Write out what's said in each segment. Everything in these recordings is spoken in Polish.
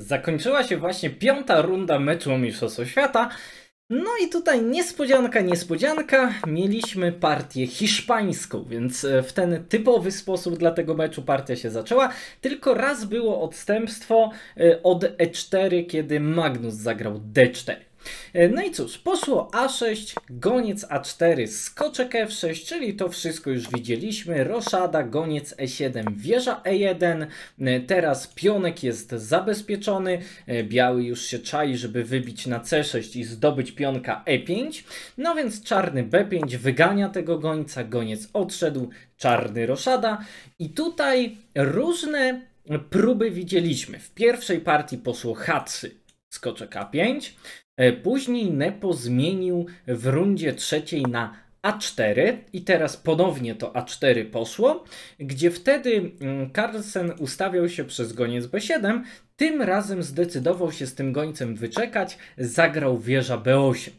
Zakończyła się właśnie piąta runda meczu o Mistrzostwo Świata. No i tutaj niespodzianka, niespodzianka, mieliśmy partię hiszpańską, więc e, w ten typowy sposób dla tego meczu partia się zaczęła. Tylko raz było odstępstwo e, od E4, kiedy Magnus zagrał D4. E, no i cóż, poszło A6, goniec A4, skoczek F6, czyli to wszystko już widzieliśmy, roszada, goniec E7, wieża E1, e, teraz pionek jest zabezpieczony, e, biały już się czai, żeby wybić na C6 i zdobyć pionka E5, no więc czarny B5 wygania tego gońca, goniec odszedł, czarny roszada i tutaj różne próby widzieliśmy. W pierwszej partii poszło H3, skoczek A5, E, później Nepo zmienił w rundzie trzeciej na a4 i teraz ponownie to A4 poszło, gdzie wtedy mm, Carlsen ustawiał się przez goniec B7, tym razem zdecydował się z tym gońcem wyczekać, zagrał wieża B8.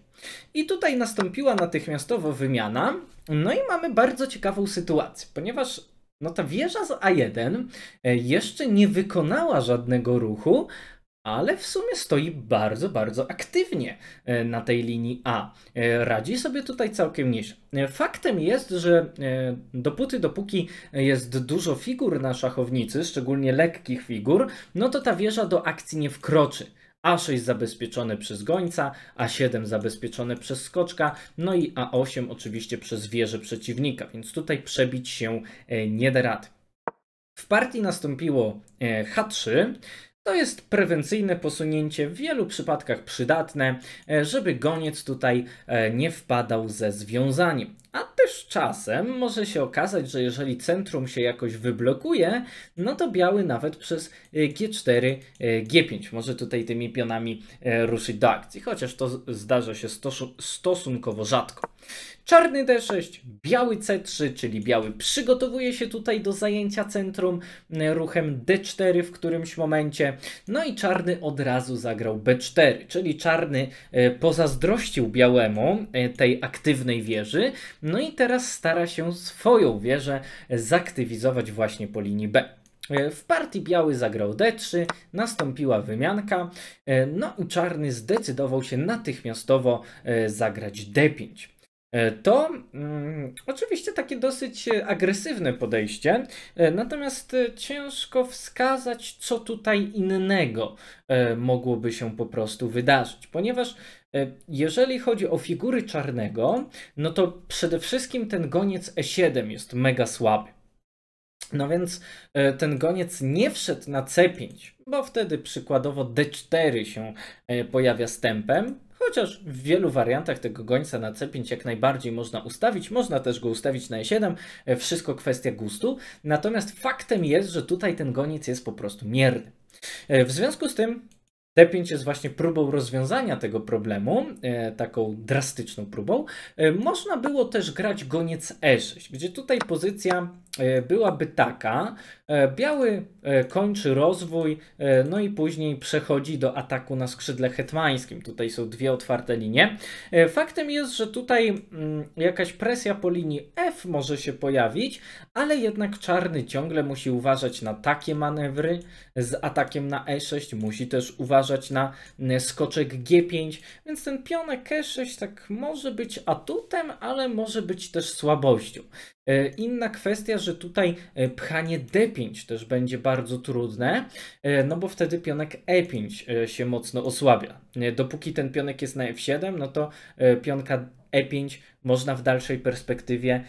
I tutaj nastąpiła natychmiastowo wymiana, no i mamy bardzo ciekawą sytuację, ponieważ no ta wieża z A1 e, jeszcze nie wykonała żadnego ruchu, ale w sumie stoi bardzo, bardzo aktywnie e, na tej linii A. E, radzi sobie tutaj całkiem nieźle. E, faktem jest, że dopóty, dopóki jest dużo figur na szachownicy, szczególnie lekkich figur, no to ta wieża do akcji nie wkroczy. A6 zabezpieczone przez gońca, A7 zabezpieczone przez skoczka, no i A8 oczywiście przez wieżę przeciwnika, więc tutaj przebić się nie da rady. W partii nastąpiło H3, to jest prewencyjne posunięcie, w wielu przypadkach przydatne, e, żeby goniec tutaj e, nie wpadał ze związaniem. A też czasem może się okazać, że jeżeli centrum się jakoś wyblokuje, no to biały nawet przez G4, y, G5 y, może tutaj tymi pionami y, ruszyć do akcji, chociaż to zdarza się stosunkowo rzadko. Czarny D6, biały C3, czyli biały przygotowuje się tutaj do zajęcia centrum ruchem D4 w którymś momencie. No i czarny od razu zagrał B4, czyli czarny pozazdrościł białemu tej aktywnej wieży, no i teraz stara się swoją wieżę zaktywizować właśnie po linii B. E, w partii biały zagrał D3, nastąpiła wymianka, e, no i czarny zdecydował się natychmiastowo e, zagrać D5. E, to mm, oczywiście takie dosyć e, agresywne podejście, e, natomiast ciężko wskazać, co tutaj innego mogłoby się po prostu wydarzyć, ponieważ jeżeli chodzi o figury czarnego, no to przede wszystkim ten goniec E7 jest mega słaby. No więc ten goniec nie wszedł na C5, bo wtedy przykładowo D4 się pojawia z tempem, Chociaż w wielu wariantach tego gońca na C5 jak najbardziej można ustawić, można też go ustawić na E7, e, wszystko kwestia gustu. Natomiast faktem jest, że tutaj ten goniec jest po prostu mierny. E, w związku z tym D5 jest właśnie próbą rozwiązania tego problemu, e, taką drastyczną próbą. Można było też grać goniec E6, gdzie tutaj pozycja byłaby taka, E, biały e, kończy rozwój, e, no i później przechodzi do ataku na skrzydle hetmańskim. Tutaj są dwie otwarte linie. Faktem jest, że tutaj mm, jakaś presja po linii F może się pojawić, ale jednak czarny ciągle musi uważać na takie manewry. Z atakiem na E6 musi też uważać na skoczek G5, więc ten pionek E6 tak może być atutem, ale może być też słabością. E, inna kwestia, że tutaj e, pchanie D5 też będzie bardzo trudne, e, no bo wtedy pionek E5 się mocno osłabia. Dopóki ten pionek jest na F7, no to pionka E5 można w dalszej perspektywie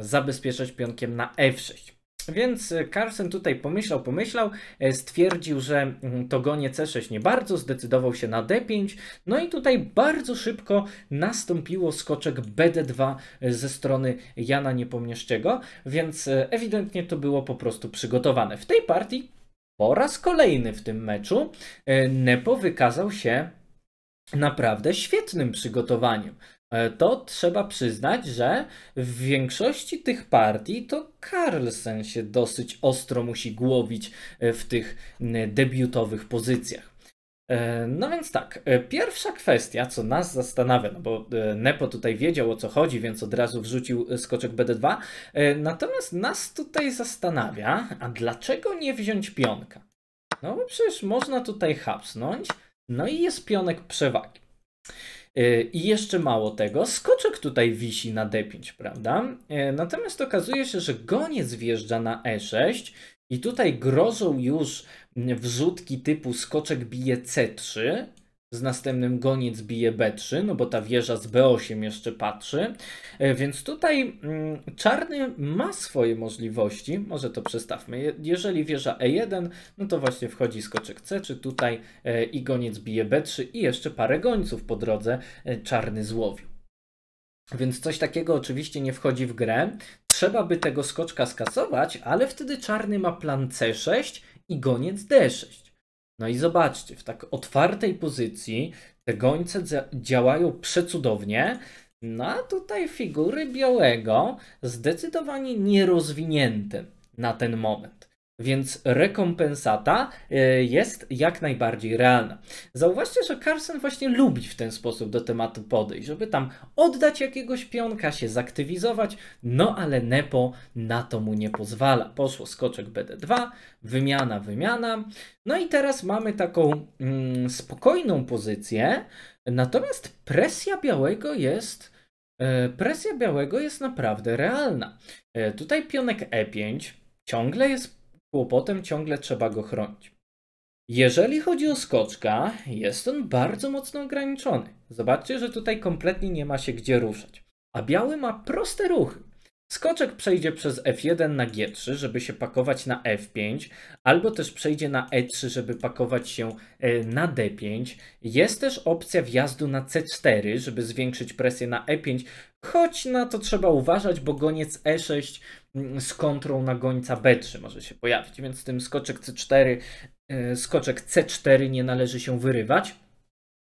zabezpieczać pionkiem na F6. Więc e, Carson tutaj pomyślał, pomyślał, e, stwierdził, że mm, to gonie C6 nie bardzo, zdecydował się na D5, no i tutaj bardzo szybko nastąpiło skoczek BD2 e, ze strony Jana Niepomnieszczego, więc ewidentnie to było po prostu przygotowane. W tej partii po raz kolejny w tym meczu Nepo wykazał się naprawdę świetnym przygotowaniem. E, to trzeba przyznać, że w większości tych partii to Carlsen się dosyć ostro musi głowić e, w tych debiutowych pozycjach. E, no więc tak, pierwsza kwestia, co nas zastanawia, no bo Nepo tutaj wiedział o co chodzi, więc od razu wrzucił skoczek BD2, natomiast nas tutaj zastanawia, a dlaczego nie wziąć pionka? No bo przecież można tutaj hapsnąć, no i jest pionek przewagi. E, I jeszcze mało tego, skoczek tutaj wisi na D5, prawda? E, natomiast okazuje się, że goniec wjeżdża na E6 i tutaj grożą już wrzutki typu skoczek bije C3, z następnym goniec bije B3, no bo ta wieża z B8 jeszcze patrzy. E, więc tutaj mm, czarny ma swoje możliwości, może to przestawmy. Jeżeli wieża E1, no to właśnie wchodzi skoczek C, czy tutaj e, i goniec bije B3 i jeszcze parę gońców po drodze e, czarny złowił. Więc coś takiego oczywiście nie wchodzi w grę. Trzeba by tego skoczka skasować, ale wtedy czarny ma plan C6 i goniec D6. No i zobaczcie, w tak otwartej pozycji te gońce działają przecudownie. No a tutaj figury białego zdecydowanie nierozwinięte na ten moment. Więc rekompensata e, jest jak najbardziej realna. Zauważcie, że Carson właśnie lubi w ten sposób do tematu podejść, żeby tam oddać jakiegoś pionka, się zaktywizować, no ale Nepo na to mu nie pozwala. Poszło skoczek BD2, wymiana, wymiana. No i teraz mamy taką mm, spokojną pozycję, natomiast presja białego jest... E, presja białego jest naprawdę realna. E, tutaj pionek E5 ciągle jest Kłopotem ciągle trzeba go chronić. Jeżeli chodzi o skoczka, jest on bardzo mocno ograniczony. Zobaczcie, że tutaj kompletnie nie ma się gdzie ruszać. A biały ma proste ruchy. Skoczek przejdzie przez F1 na G3, żeby się pakować na F5, albo też przejdzie na E3, żeby pakować się e, na D5. Jest też opcja wjazdu na C4, żeby zwiększyć presję na E5, choć na to trzeba uważać, bo goniec E6 Mm, z kontrą na gońca B3 może się pojawić, więc tym skoczek C4, y, skoczek C4 nie należy się wyrywać.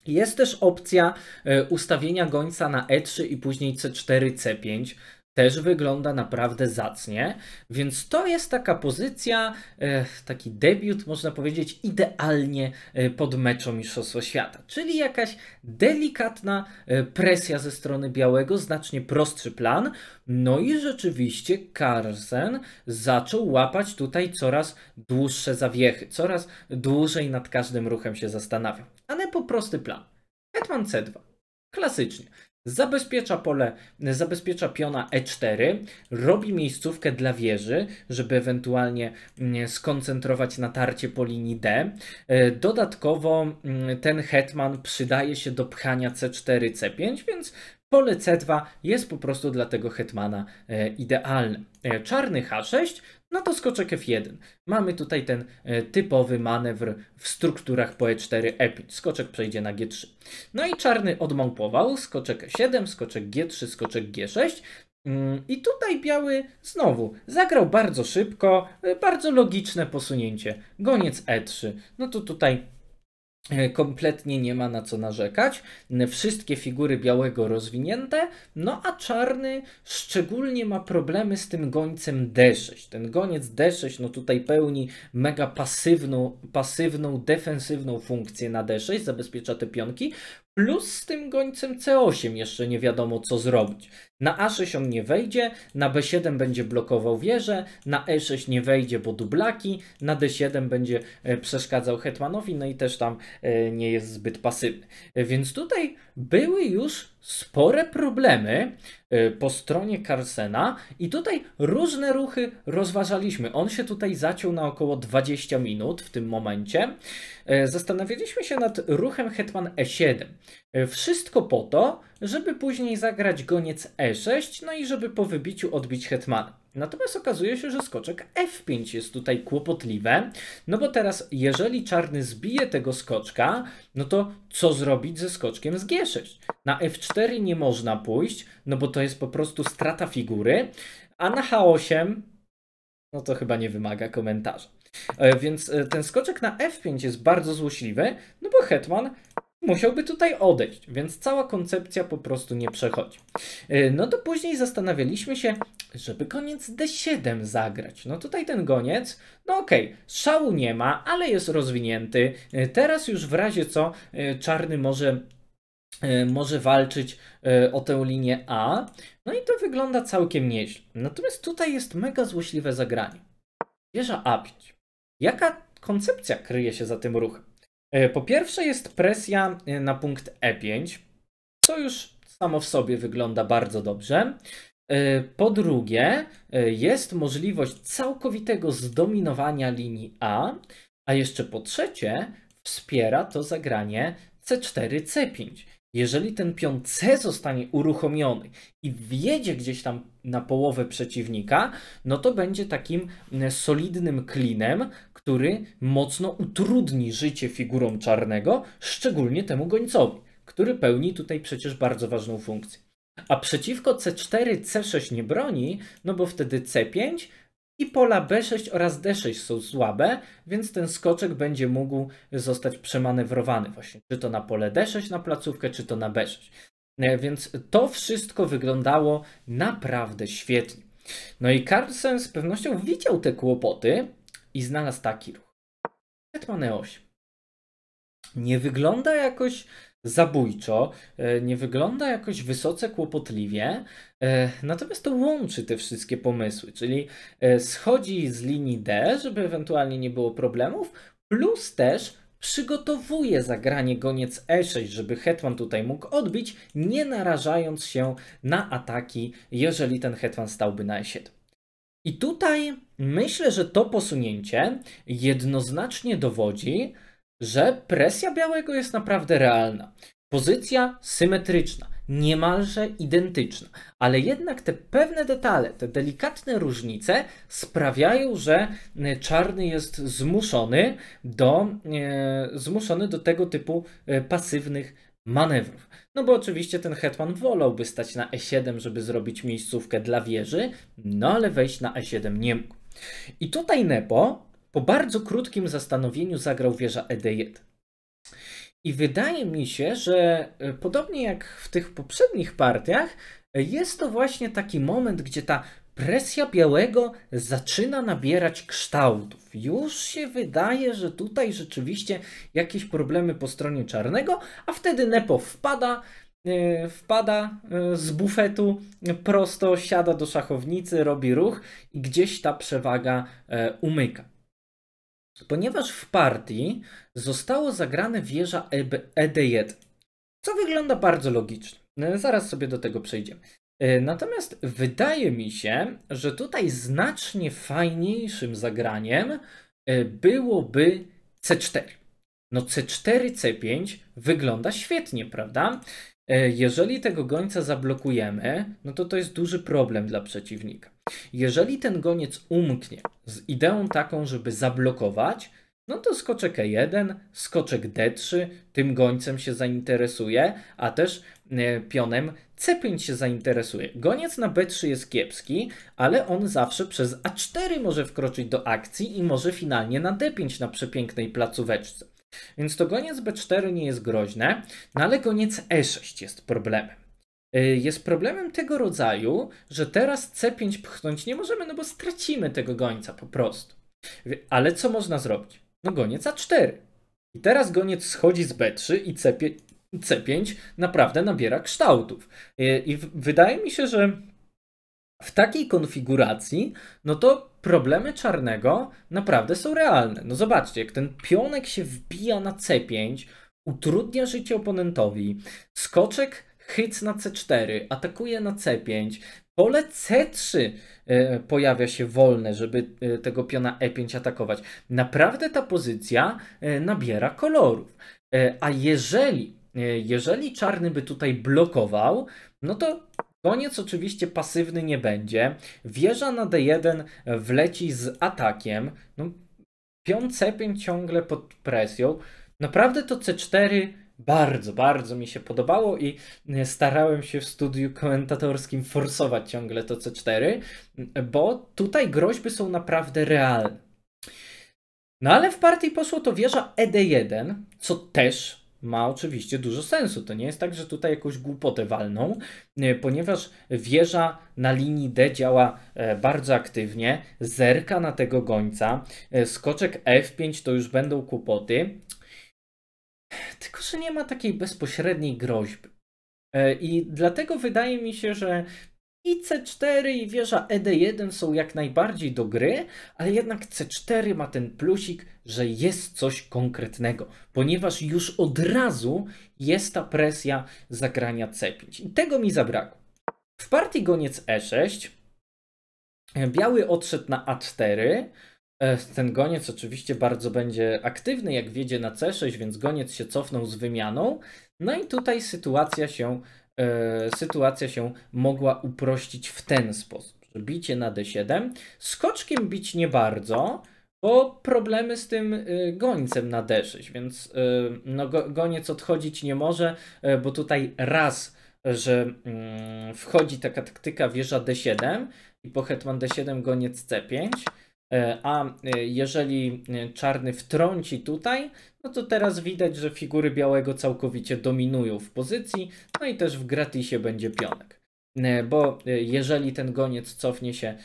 Jest też opcja y, ustawienia gońca na E3 i później C4, C5 też wygląda naprawdę zacnie, więc to jest taka pozycja, e, taki debiut, można powiedzieć, idealnie e, pod meczem Mistrzostwa Świata, czyli jakaś delikatna e, presja ze strony Białego, znacznie prostszy plan, no i rzeczywiście Carlsen zaczął łapać tutaj coraz dłuższe zawiechy, coraz dłużej nad każdym ruchem się zastanawiał. Ale po prosty plan. Hetman C2. Klasycznie. Zabezpiecza pole, zabezpiecza piona E4, robi miejscówkę dla wieży, żeby ewentualnie mm, skoncentrować natarcie po linii D. E, dodatkowo mm, ten hetman przydaje się do pchania C4, C5, więc pole C2 jest po prostu dla tego hetmana e, idealne. E, czarny H6 no to skoczek F1. Mamy tutaj ten e, typowy manewr w strukturach po E4, E5. Skoczek przejdzie na G3. No i czarny odmałpował, skoczek E7, skoczek G3, skoczek G6. Mm, I tutaj biały znowu zagrał bardzo szybko, e, bardzo logiczne posunięcie. Goniec E3. No to tutaj E, kompletnie nie ma na co narzekać. Wszystkie figury białego rozwinięte, no a czarny szczególnie ma problemy z tym gońcem D6. Ten goniec D6 no tutaj pełni mega pasywną, pasywną, defensywną funkcję na D6, zabezpiecza te pionki, plus z tym gońcem C8 jeszcze nie wiadomo co zrobić. Na A6 on nie wejdzie, na B7 będzie blokował wieżę, na E6 nie wejdzie, bo dublaki, na D7 będzie e, przeszkadzał hetmanowi, no i też tam e, nie jest zbyt pasywny. Więc tutaj były już spore problemy y, po stronie Carsena i tutaj różne ruchy rozważaliśmy. On się tutaj zaciął na około 20 minut w tym momencie. Y, zastanawialiśmy się nad ruchem hetman e7. Y, wszystko po to, żeby później zagrać goniec e6, no i żeby po wybiciu odbić hetmana. Natomiast okazuje się, że skoczek F5 jest tutaj kłopotliwe, no bo teraz jeżeli czarny zbije tego skoczka, no to co zrobić ze skoczkiem z G6? Na F4 nie można pójść, no bo to jest po prostu strata figury, a na H8 no to chyba nie wymaga komentarza. E, więc e, ten skoczek na F5 jest bardzo złośliwy, no bo Hetman musiałby tutaj odejść, więc cała koncepcja po prostu nie przechodzi. E, no to później zastanawialiśmy się, żeby koniec D7 zagrać. No tutaj ten goniec, no okej, okay, szału nie ma, ale jest rozwinięty. E, teraz już w razie co e, czarny może, e, może walczyć o tę linię A. No i to wygląda całkiem nieźle. Natomiast tutaj jest mega złośliwe zagranie. Wieża A5. Jaka koncepcja kryje się za tym ruchem? Po pierwsze jest presja na punkt E5, co już samo w sobie wygląda bardzo dobrze. E, po drugie, e, jest możliwość całkowitego zdominowania linii A, a jeszcze po trzecie, wspiera to zagranie C4, C5. Jeżeli ten pion C zostanie uruchomiony i wjedzie gdzieś tam na połowę przeciwnika, no to będzie takim solidnym klinem, który mocno utrudni życie figurom czarnego, szczególnie temu gońcowi, który pełni tutaj przecież bardzo ważną funkcję. A przeciwko C4 C6 nie broni, no bo wtedy C5 i pola B6 oraz D6 są słabe, więc ten skoczek będzie mógł zostać przemanewrowany właśnie, czy to na pole D6 na placówkę, czy to na B6. E, więc to wszystko wyglądało naprawdę świetnie. No i Carlsen z pewnością widział te kłopoty i znalazł taki ruch. Hetman E8. Nie wygląda jakoś zabójczo, e, nie wygląda jakoś wysoce kłopotliwie, e, natomiast to łączy te wszystkie pomysły, czyli e, schodzi z linii D, żeby ewentualnie nie było problemów, plus też przygotowuje zagranie goniec E6, żeby hetman tutaj mógł odbić, nie narażając się na ataki, jeżeli ten hetman stałby na E7. I tutaj myślę, że to posunięcie jednoznacznie dowodzi, że presja białego jest naprawdę realna. Pozycja symetryczna, niemalże identyczna, ale jednak te pewne detale, te delikatne różnice sprawiają, że e, czarny jest zmuszony do, e, zmuszony do tego typu e, pasywnych manewrów. No bo oczywiście ten hetman wolałby stać na E7, żeby zrobić miejscówkę dla wieży, no ale wejść na E7 nie mógł. I tutaj Nepo po bardzo krótkim zastanowieniu zagrał wieża ED1. I wydaje mi się, że e, podobnie jak w tych poprzednich partiach, e, jest to właśnie taki moment, gdzie ta presja białego zaczyna nabierać kształtów. Już się wydaje, że tutaj rzeczywiście jakieś problemy po stronie czarnego, a wtedy Nepo wpada, e, wpada z bufetu, prosto siada do szachownicy, robi ruch i gdzieś ta przewaga umyka ponieważ w partii zostało zagrane wieża ED1, co wygląda bardzo logicznie. E, zaraz sobie do tego przejdziemy. E, natomiast wydaje mi się, że tutaj znacznie fajniejszym zagraniem e, byłoby C4. No C4, C5 wygląda świetnie, prawda? Jeżeli tego gońca zablokujemy, no to to jest duży problem dla przeciwnika. Jeżeli ten goniec umknie z ideą taką, żeby zablokować, no to skoczek E1, skoczek D3, tym gońcem się zainteresuje, a też e, pionem C5 się zainteresuje. Goniec na B3 jest kiepski, ale on zawsze przez A4 może wkroczyć do akcji i może finalnie na D5 na przepięknej placóweczce. Więc to goniec B4 nie jest groźne, no ale goniec E6 jest problemem. E, jest problemem tego rodzaju, że teraz C5 pchnąć nie możemy, no bo stracimy tego gońca po prostu. Ale co można zrobić? No goniec A4. I teraz goniec schodzi z B3 i C5, C5 naprawdę nabiera kształtów. E, I wydaje mi się, że w takiej konfiguracji, no to problemy czarnego naprawdę są realne. No zobaczcie, jak ten pionek się wbija na C5, utrudnia życie oponentowi, skoczek hit na C4, atakuje na C5, pole C3 e, pojawia się wolne, żeby e, tego piona E5 atakować. Naprawdę ta pozycja e, nabiera kolorów. A jeżeli, jeżeli czarny by tutaj blokował, no to Koniec oczywiście pasywny nie będzie. Wieża na D1 wleci z atakiem. No, pion C5 ciągle pod presją. Naprawdę to C4 bardzo, bardzo mi się podobało i e, starałem się w studiu komentatorskim forsować ciągle to C4, bo tutaj groźby są naprawdę realne. No ale w partii poszło to wieża e ED1, co też ma oczywiście dużo sensu. To nie jest tak, że tutaj jakąś głupotę walną, e, ponieważ wieża na linii D działa bardzo aktywnie, zerka na tego gońca, skoczek F5 to już będą kłopoty. Tylko, że nie ma takiej bezpośredniej groźby. E, I dlatego wydaje mi się, że i C4 i wieża e ED1 są jak najbardziej do gry, ale jednak C4 ma ten plusik, że jest coś konkretnego, ponieważ już od razu jest ta presja zagrania C5. I tego mi zabrakło. W partii goniec E6 e, biały odszedł na A4, E, ten goniec oczywiście bardzo będzie aktywny, jak wiedzie na C6, więc goniec się cofnął z wymianą. No i tutaj sytuacja się, e, sytuacja się mogła uprościć w ten sposób. Bicie na D7. Skoczkiem bić nie bardzo, bo problemy z tym e, gońcem na D6, więc e, no, goniec odchodzić nie może, bo tutaj raz, że mm, wchodzi taka taktyka wieża D7 i po hetman D7 goniec C5, E, a e, jeżeli e, czarny wtrąci tutaj, no to teraz widać, że figury białego całkowicie dominują w pozycji, no i też w gratisie będzie pionek. Bo jeżeli ten goniec cofnie się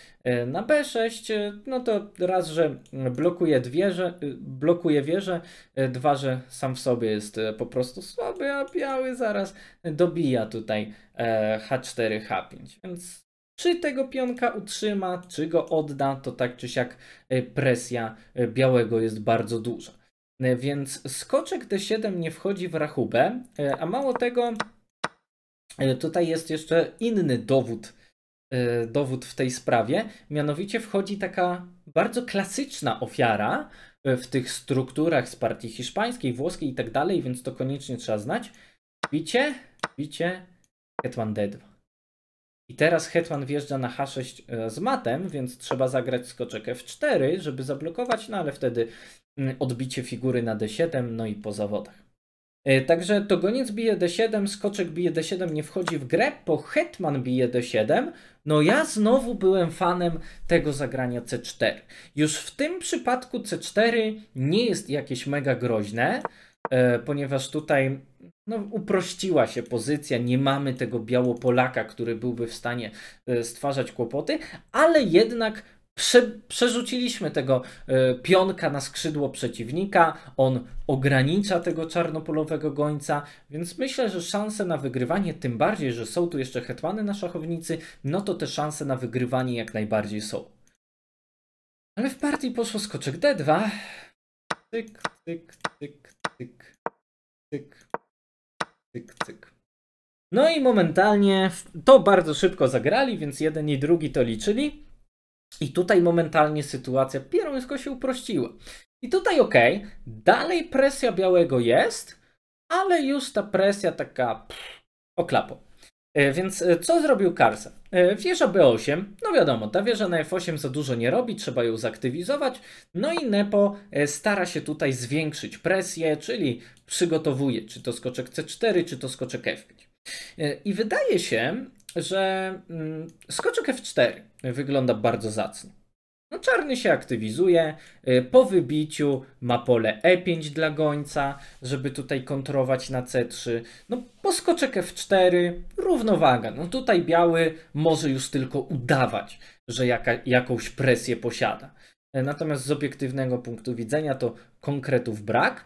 na B6, no to raz, że blokuje, wieże, blokuje wieżę, dwa, że sam w sobie jest po prostu słaby, a biały zaraz dobija tutaj H4, H5. Więc czy tego pionka utrzyma, czy go odda, to tak czy siak e, presja e, białego jest bardzo duża. E, więc skoczek D7 nie wchodzi w rachubę, a mało tego, tutaj jest jeszcze inny dowód, dowód w tej sprawie, mianowicie wchodzi taka bardzo klasyczna ofiara w tych strukturach z partii hiszpańskiej, włoskiej i tak dalej, więc to koniecznie trzeba znać. Bicie, bicie, hetman D2. I teraz hetman wjeżdża na h6 e, z matem, więc trzeba zagrać skoczek f4, żeby zablokować, no ale wtedy mm, odbicie figury na d7, no i po zawodach. E, także to goniec bije d7, skoczek bije d7, nie wchodzi w grę, po hetman bije d7. No ja znowu byłem fanem tego zagrania c4. Już w tym przypadku c4 nie jest jakieś mega groźne, e, ponieważ tutaj no, uprościła się pozycja, nie mamy tego białopolaka, który byłby w stanie e, stwarzać kłopoty, ale jednak prze, przerzuciliśmy tego e, pionka na skrzydło przeciwnika, on ogranicza tego czarnopolowego gońca, więc myślę, że szanse na wygrywanie, tym bardziej, że są tu jeszcze hetmany na szachownicy, no to te szanse na wygrywanie jak najbardziej są. Ale w partii poszło skoczek D2. Tyk, tyk, tyk, tyk, tyk. Cyk, cyk. No i momentalnie to bardzo szybko zagrali, więc jeden i drugi to liczyli. I tutaj momentalnie sytuacja pieruńsko się uprościła. I tutaj ok, dalej presja białego jest, ale już ta presja taka pff, oklapo. E, więc e, co zrobił Carson? E, wieża B8, no wiadomo, ta wieża na F8 za dużo nie robi, trzeba ją zaktywizować. No i Nepo stara się tutaj zwiększyć presję, czyli przygotowuje czy to skoczek C4, czy to skoczek F5. I wydaje się, że mm, skoczek F4 wygląda bardzo zacnie. No czarny się aktywizuje, y, po wybiciu ma pole E5 dla gońca, żeby tutaj kontrować na C3. No skoczek F4, równowaga. No tutaj biały może już tylko udawać, że jaka, jakąś presję posiada. E, natomiast z obiektywnego punktu widzenia to konkretów brak.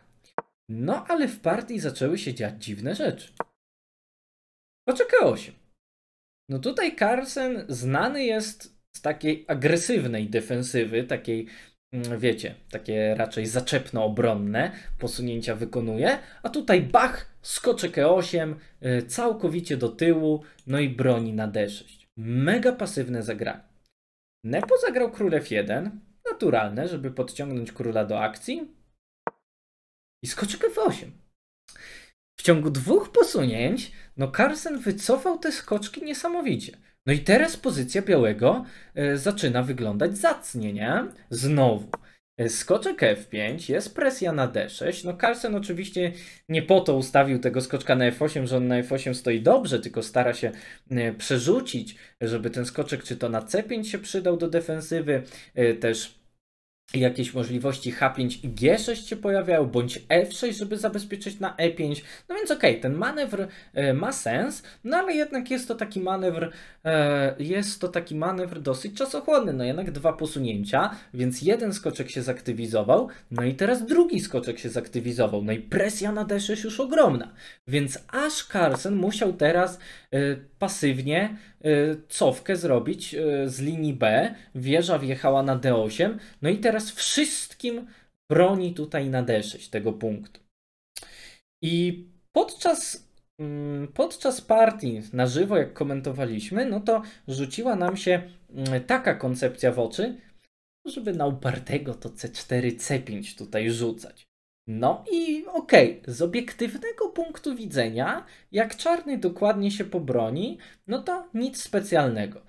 No ale w partii zaczęły się dziać dziwne rzeczy. Poczekaj 8. No tutaj Carlsen znany jest z takiej agresywnej defensywy, takiej mm, wiecie, takie raczej zaczepno-obronne posunięcia wykonuje, a tutaj bach, skoczek E8, y, całkowicie do tyłu, no i broni na D6. Mega pasywne zagranie. Nepo zagrał król F1, naturalne, żeby podciągnąć króla do akcji i skoczek F8. W ciągu dwóch posunięć, no Carson wycofał te skoczki niesamowicie. No i teraz pozycja białego e, zaczyna wyglądać zacnie, nie? Znowu. E, skoczek F5, jest presja na D6. No Carlsen oczywiście nie po to ustawił tego skoczka na F8, że on na F8 stoi dobrze, tylko stara się e, przerzucić, żeby ten skoczek czy to na C5 się przydał do defensywy, też jakieś możliwości H5 i G6 się pojawiają, bądź F6, żeby zabezpieczyć na E5. No więc okej, okay, ten manewr e, ma sens, no ale jednak jest to taki manewr, e, jest to taki manewr dosyć czasochłonny, no jednak dwa posunięcia, więc jeden skoczek się zaktywizował, no i teraz drugi skoczek się zaktywizował, no i presja na D6 już ogromna, więc aż Carlsen musiał teraz e, pasywnie Y, cofkę zrobić y, z linii B. Wieża wjechała na D8. No i teraz wszystkim broni tutaj na D6 tego punktu. I podczas, mm, podczas partii na żywo, jak komentowaliśmy, no to rzuciła nam się mm, taka koncepcja w oczy, żeby na upartego to C4, C5 tutaj rzucać. No i okej, okay, z obiektywnego punktu widzenia, jak czarny dokładnie się pobroni, no to nic specjalnego.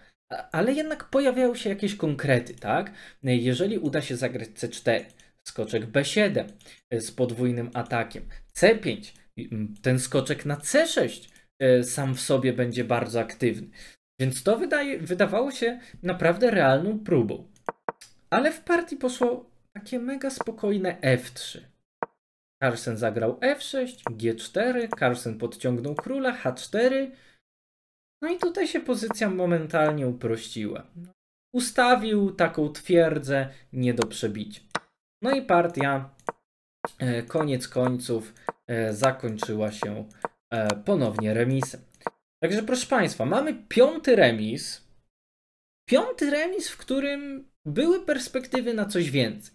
Ale jednak pojawiają się jakieś konkrety, tak? Jeżeli uda się zagrać C4, skoczek B7 e, z podwójnym atakiem, C5, ten skoczek na C6 e, sam w sobie będzie bardzo aktywny. Więc to wydaje, wydawało się naprawdę realną próbą. Ale w partii poszło takie mega spokojne F3. Carlsen zagrał f6, g4, Carlsen podciągnął króla, h4. No i tutaj się pozycja momentalnie uprościła. Ustawił taką twierdzę nie do przebicia. No i partia e, koniec końców e, zakończyła się e, ponownie remisem. Także proszę Państwa, mamy piąty remis. Piąty remis, w którym były perspektywy na coś więcej.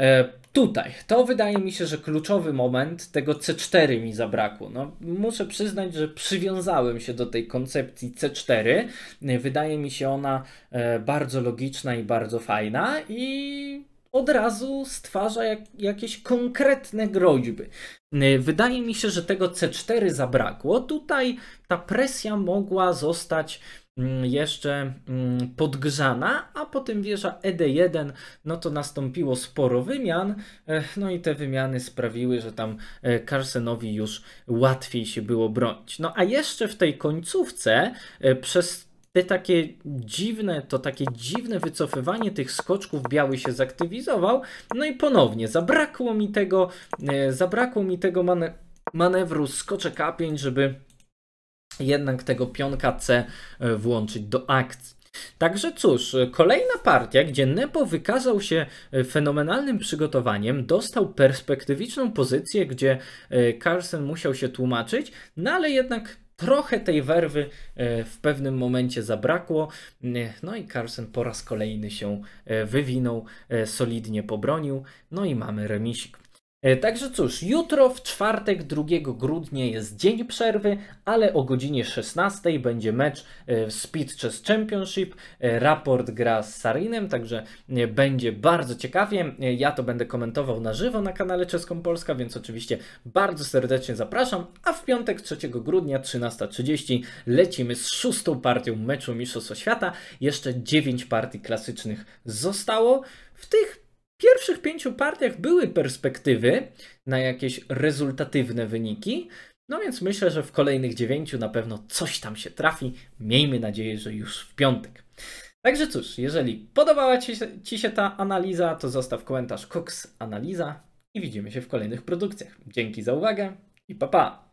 E, tutaj, to wydaje mi się, że kluczowy moment tego C4 mi zabrakło. No, muszę przyznać, że przywiązałem się do tej koncepcji C4. Wydaje mi się ona e, bardzo logiczna i bardzo fajna i od razu stwarza jak, jakieś konkretne groźby. E, wydaje mi się, że tego C4 zabrakło. Tutaj ta presja mogła zostać Mm, jeszcze mm, podgrzana, a potem wieża e ED1, no to nastąpiło sporo wymian, eh, no i te wymiany sprawiły, że tam eh, Carsenowi już łatwiej się było bronić. No a jeszcze w tej końcówce eh, przez te takie dziwne, to takie dziwne wycofywanie tych skoczków biały się zaktywizował, no i ponownie zabrakło mi tego, zabrakło mi tego manewru skoczek A5, żeby jednak tego pionka C e, włączyć do akcji. Także cóż, e, kolejna partia, gdzie Nebo wykazał się e, fenomenalnym przygotowaniem, dostał perspektywiczną pozycję, gdzie Carlsen musiał się tłumaczyć, no ale jednak trochę tej werwy w pewnym momencie zabrakło. No i Carlsen po raz kolejny się wywinął, solidnie pobronił, no i mamy remisik. E, także cóż, jutro w czwartek 2 grudnia jest dzień przerwy, ale o godzinie 16 będzie mecz e, w Speed Chess Championship. E, raport gra z Sarinem, także będzie bardzo ciekawie. Ja to będę komentował na żywo na kanale Czeską Polska, więc oczywiście bardzo serdecznie zapraszam. A w piątek 3 grudnia 13.30 lecimy z szóstą partią meczu Mistrzostwa Świata. Jeszcze 9 partii klasycznych zostało. W tych pierwszych pięciu partiach były perspektywy na jakieś rezultatywne wyniki. No więc myślę, że w kolejnych dziewięciu na pewno coś tam się trafi. Miejmy nadzieję, że już w piątek. Także cóż, jeżeli podobała ci się, ci się ta analiza, to zostaw komentarz Cooks Analiza i widzimy się w kolejnych produkcjach. Dzięki za uwagę i pa pa!